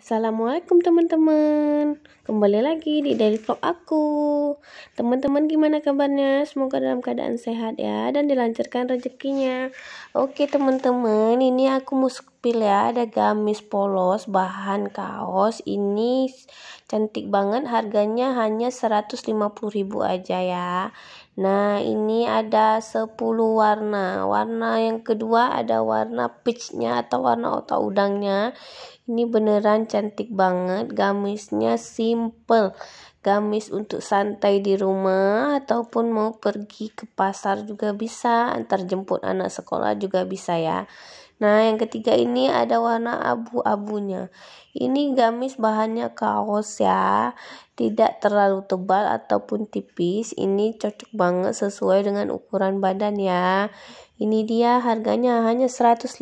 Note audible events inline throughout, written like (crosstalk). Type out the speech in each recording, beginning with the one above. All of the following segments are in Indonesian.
Assalamualaikum teman-teman Kembali lagi di daily vlog aku Teman-teman gimana kabarnya? Semoga dalam keadaan sehat ya Dan dilancarkan rezekinya Oke teman-teman Ini aku mau Pilih ya. ada gamis polos bahan kaos ini cantik banget harganya hanya 150.000 aja ya. Nah, ini ada 10 warna. Warna yang kedua ada warna peachnya atau warna otak udangnya. Ini beneran cantik banget. Gamisnya simple. Gamis untuk santai di rumah ataupun mau pergi ke pasar juga bisa. Antar jemput anak sekolah juga bisa ya. Nah, yang ketiga ini ada warna abu-abunya. Ini gamis bahannya kaos ya. Tidak terlalu tebal ataupun tipis. Ini cocok banget sesuai dengan ukuran badan ya. Ini dia harganya hanya 150.000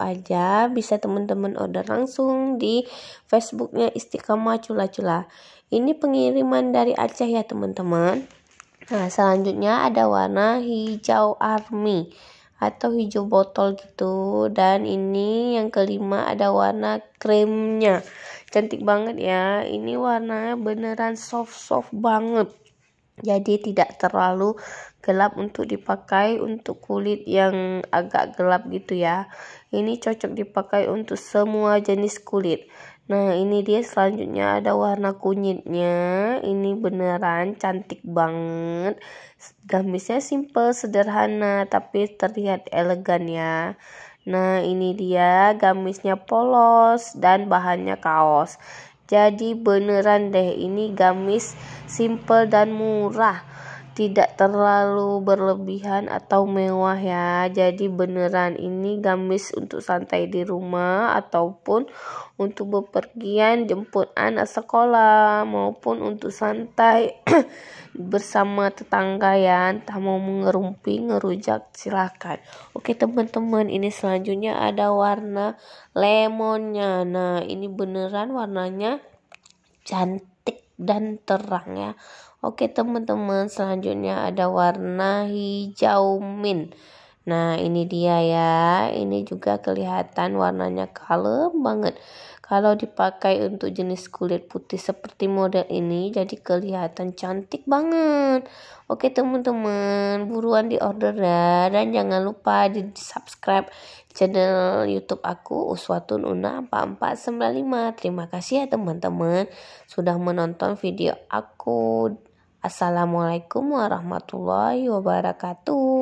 aja. Bisa teman-teman order langsung di Facebooknya Istiqamah Cula-Cula. Ini pengiriman dari Aceh ya teman-teman. Nah, selanjutnya ada warna hijau army atau hijau botol gitu dan ini yang kelima ada warna kremnya cantik banget ya ini warnanya beneran soft soft banget jadi tidak terlalu gelap untuk dipakai untuk kulit yang agak gelap gitu ya ini cocok dipakai untuk semua jenis kulit Nah, ini dia selanjutnya ada warna kunyitnya. Ini beneran cantik banget. Gamisnya simple, sederhana, tapi terlihat elegan ya. Nah, ini dia gamisnya polos dan bahannya kaos. Jadi beneran deh ini gamis simple dan murah tidak terlalu berlebihan atau mewah ya. Jadi beneran ini gamis untuk santai di rumah ataupun untuk bepergian jemput anak sekolah maupun untuk santai (clears throat) bersama tetangga ya. Entah mau mengerumpi, ngerujak silahkan. Oke teman-teman ini selanjutnya ada warna lemonnya. Nah ini beneran warnanya cantik dan terang ya. Oke teman-teman selanjutnya ada warna hijau mint. Nah ini dia ya, ini juga kelihatan warnanya kalem banget. Kalau dipakai untuk jenis kulit putih seperti model ini jadi kelihatan cantik banget. Oke teman-teman, buruan di order ya. Dan jangan lupa di subscribe channel youtube aku Uswatun Una 4495. Terima kasih ya teman-teman sudah menonton video aku. Assalamualaikum warahmatullahi wabarakatuh.